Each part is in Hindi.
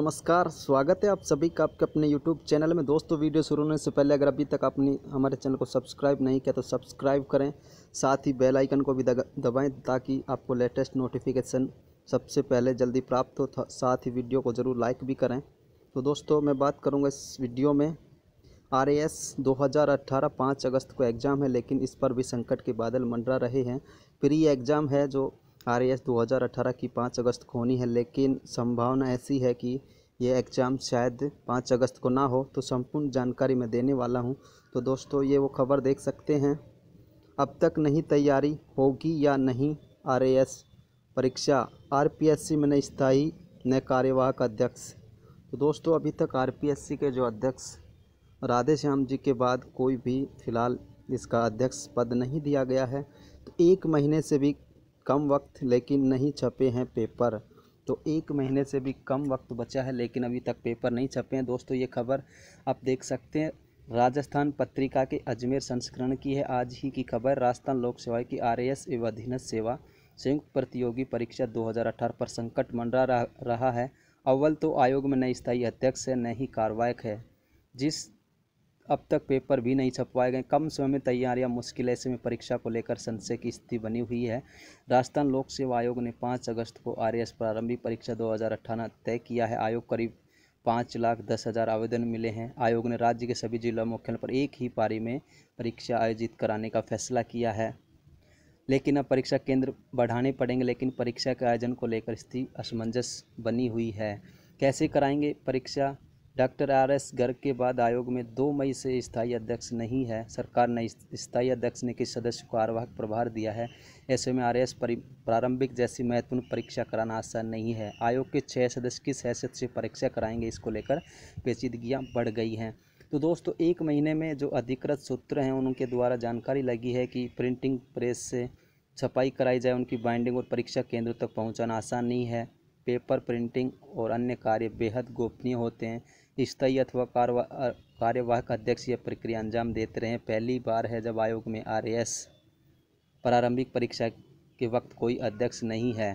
नमस्कार स्वागत है आप सभी का आपके अपने YouTube चैनल में दोस्तों वीडियो शुरू होने से पहले अगर अभी तक आपने हमारे चैनल को सब्सक्राइब नहीं किया तो सब्सक्राइब करें साथ ही बेल आइकन को भी दबाएं ताकि आपको लेटेस्ट नोटिफिकेशन सबसे पहले जल्दी प्राप्त हो साथ ही वीडियो को ज़रूर लाइक भी करें तो दोस्तों मैं बात करूँगा इस वीडियो में आर एस दो हज़ार अट्ठारह पाँच अगस्त को एग्ज़ाम है लेकिन इस पर भी संकट के बादल मंडरा रहे हैं प्री एग्ज़ाम है जो आर एस दो हज़ार अठारह की पाँच अगस्त को होनी है लेकिन संभावना ऐसी है कि ये एग्ज़ाम शायद पाँच अगस्त को ना हो तो संपूर्ण जानकारी मैं देने वाला हूँ तो दोस्तों ये वो खबर देख सकते हैं अब तक नहीं तैयारी होगी या नहीं आर परीक्षा आर में नई स्थायी नए कार्यवाहक अध्यक्ष तो दोस्तों अभी तक आर के जो अध्यक्ष राधे श्याम जी के बाद कोई भी फिलहाल इसका अध्यक्ष पद नहीं दिया गया है तो एक महीने से भी कम वक्त लेकिन नहीं छपे हैं पेपर तो एक महीने से भी कम वक्त बचा है लेकिन अभी तक पेपर नहीं छपे हैं दोस्तों ये खबर आप देख सकते हैं राजस्थान पत्रिका के अजमेर संस्करण की है आज ही की खबर राजस्थान लोक सेवा की आर एस एवं अधीन सेवा संयुक्त प्रतियोगी परीक्षा 2018 पर संकट मंडरा रहा है अव्वल तो आयोग में न स्थायी अध्यक्ष है न ही कार्रवायक है जिस अब तक पेपर भी नहीं छपवाए गए कम समय में तैयारियां मुश्किल ऐसे में परीक्षा को लेकर संशय की स्थिति बनी हुई है राजस्थान लोक सेवा आयोग ने पाँच अगस्त को आर एस प्रारंभिक परीक्षा दो तय किया है आयोग करीब पाँच लाख दस हज़ार आवेदन मिले हैं आयोग ने राज्य के सभी जिला मुख्यालय पर एक ही पारी में परीक्षा आयोजित कराने का फैसला किया है लेकिन अब परीक्षा केंद्र बढ़ाने पड़ेंगे लेकिन परीक्षा के आयोजन को लेकर स्थिति असमंजस बनी हुई है कैसे कराएंगे परीक्षा डॉक्टर आर एस गर्ग के बाद आयोग में दो मई से स्थायी अध्यक्ष नहीं है सरकार ने स्थायी अध्यक्ष ने किस सदस्य को आरवाहक प्रभार दिया है ऐसे में आर एस प्रारंभिक जैसी महत्वपूर्ण परीक्षा कराना आसान नहीं है आयोग के छः सदस्य किस हैसियत से परीक्षा कराएंगे इसको लेकर पेचीदगियाँ बढ़ गई हैं तो दोस्तों एक महीने में जो अधिकृत सूत्र हैं उनके द्वारा जानकारी लगी है कि प्रिंटिंग प्रेस से छपाई कराई जाए उनकी बाइंडिंग और परीक्षा केंद्र तक पहुंचाना आसान नहीं है पेपर प्रिंटिंग और अन्य कार्य बेहद गोपनीय होते हैं स्थायी अथवा कार्यवाहक अध्यक्ष यह प्रक्रिया अंजाम देते रहे पहली बार है जब आयोग में आर प्रारंभिक परीक्षा के वक्त कोई अध्यक्ष नहीं है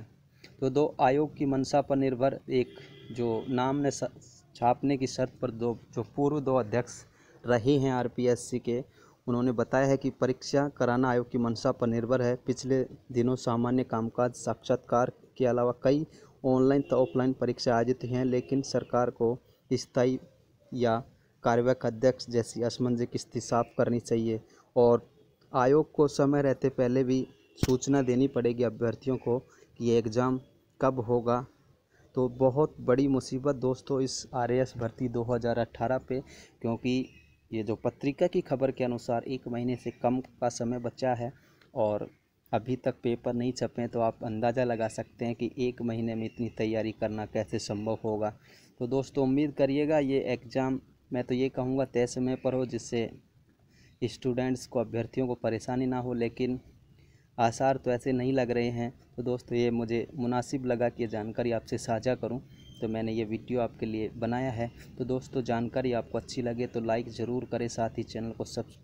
तो दो आयोग की मंशा पर निर्भर एक जो नाम ने छापने की शर्त पर दो जो पूर्व दो अध्यक्ष रहे हैं आरपीएससी के उन्होंने बताया है कि परीक्षा कराना आयोग की मंशा पर निर्भर है पिछले दिनों सामान्य कामकाज साक्षात्कार के अलावा कई ऑनलाइन तो ऑफलाइन परीक्षा आयोजित हैं लेकिन सरकार को स्थायी या कार्यवाहक अध्यक्ष जैसी असमंज की स्थिति साफ करनी चाहिए और आयोग को समय रहते पहले भी सूचना देनी पड़ेगी अभ्यर्थियों को कि ये एग्ज़ाम कब होगा तो बहुत बड़ी मुसीबत दोस्तों इस आर भर्ती 2018 पे क्योंकि ये जो पत्रिका की खबर के अनुसार एक महीने से कम का समय बचा है और अभी तक पेपर नहीं छपे तो आप अंदाज़ा लगा सकते हैं कि एक महीने में इतनी तैयारी करना कैसे संभव होगा तो दोस्तों उम्मीद करिएगा ये एग्ज़ाम मैं तो ये कहूँगा तय समय पर हो जिससे स्टूडेंट्स को अभ्यर्थियों को परेशानी ना हो लेकिन आसार तो ऐसे नहीं लग रहे हैं तो दोस्तों ये मुझे मुनासिब लगा कि जानकारी आपसे साझा करूं तो मैंने ये वीडियो आपके लिए बनाया है तो दोस्तों जानकारी आपको अच्छी लगे तो लाइक ज़रूर करें साथ ही चैनल को सब्सक्राइब